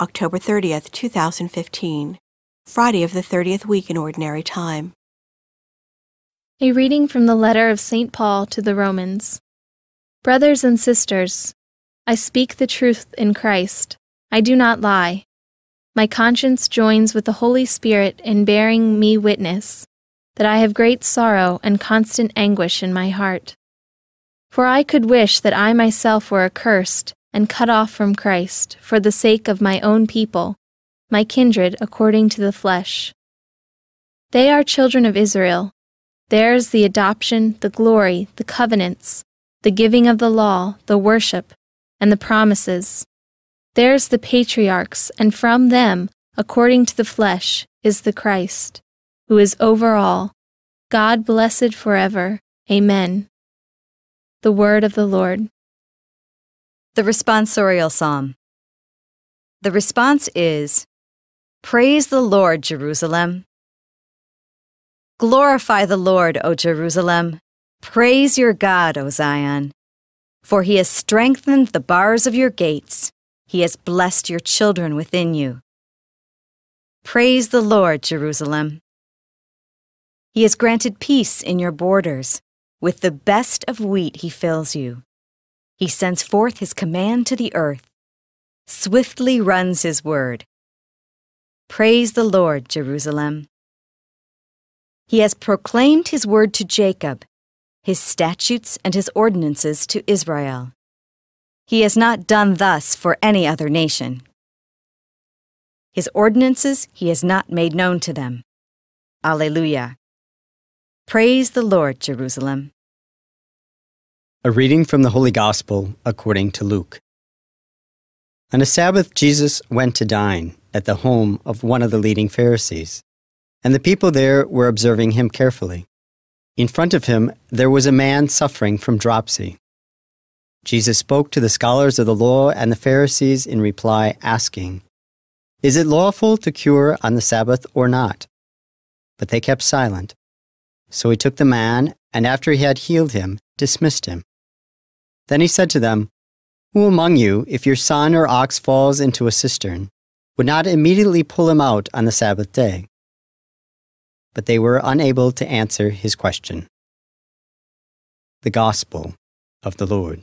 October 30th, 2015, Friday of the 30th week in Ordinary Time. A reading from the letter of St. Paul to the Romans. Brothers and sisters, I speak the truth in Christ. I do not lie. My conscience joins with the Holy Spirit in bearing me witness that I have great sorrow and constant anguish in my heart. For I could wish that I myself were accursed and cut off from Christ, for the sake of my own people, my kindred according to the flesh. They are children of Israel. Theirs the adoption, the glory, the covenants, the giving of the law, the worship, and the promises. Theirs the patriarchs, and from them, according to the flesh, is the Christ, who is over all, God blessed forever. Amen. The Word of the Lord. The Responsorial Psalm. The response is Praise the Lord, Jerusalem. Glorify the Lord, O Jerusalem. Praise your God, O Zion. For he has strengthened the bars of your gates, he has blessed your children within you. Praise the Lord, Jerusalem. He has granted peace in your borders. With the best of wheat he fills you. He sends forth his command to the earth. Swiftly runs his word. Praise the Lord, Jerusalem. He has proclaimed his word to Jacob, his statutes and his ordinances to Israel. He has not done thus for any other nation. His ordinances he has not made known to them. Alleluia. Praise the Lord, Jerusalem. A reading from the Holy Gospel according to Luke. On a Sabbath, Jesus went to dine at the home of one of the leading Pharisees, and the people there were observing him carefully. In front of him, there was a man suffering from dropsy. Jesus spoke to the scholars of the law and the Pharisees in reply, asking, Is it lawful to cure on the Sabbath or not? But they kept silent. So he took the man, and after he had healed him, dismissed him. Then he said to them, Who among you, if your son or ox falls into a cistern, would not immediately pull him out on the Sabbath day? But they were unable to answer his question. The Gospel of the Lord.